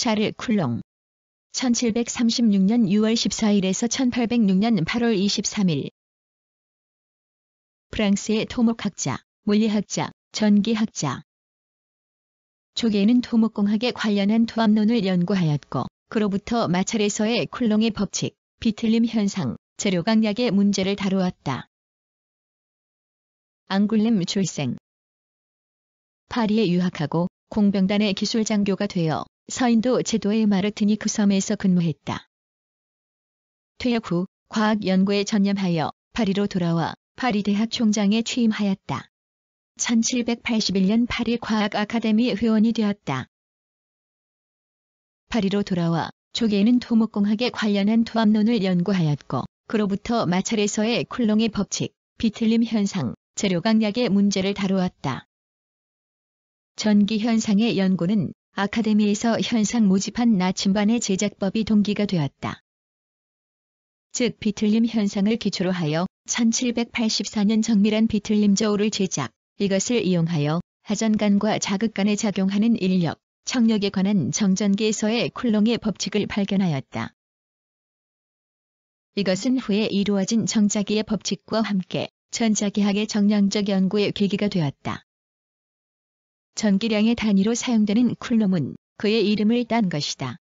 샤를쿨롱 1736년 6월 14일에서 1806년 8월 23일 프랑스의 토목학자, 물리학자, 전기학자 조계는 토목공학에 관련한 토합론을 연구하였고 그로부터 마찰에서의 쿨롱의 법칙, 비틀림 현상, 재료강약의 문제를 다루었다. 앙굴렘 출생 파리에 유학하고 공병단의 기술장교가 되어 서인도 제도의 마르트니그 섬에서 근무했다. 퇴역 후 과학 연구에 전념하여 파리로 돌아와 파리 대학 총장에 취임하였다. 1781년 파리 과학 아카데미 회원이 되었다. 파리로 돌아와 조계는 토목공학에 관련한 토합론을 연구하였고 그로부터 마찰에서의 쿨롱의 법칙, 비틀림 현상, 재료강약의 문제를 다루었다. 전기 현상의 연구는 아카데미에서 현상 모집한 나침반의 제작법이 동기가 되었다. 즉 비틀림 현상을 기초로 하여 1784년 정밀한 비틀림 저울을 제작, 이것을 이용하여 하전간과 자극간에 작용하는 인력, 청력에 관한 정전기에서의 쿨롱의 법칙을 발견하였다. 이것은 후에 이루어진 정자기의 법칙과 함께 전자기학의 정량적 연구의 계기가 되었다. 전기량의 단위로 사용되는 쿨럼은 그의 이름을 딴 것이다.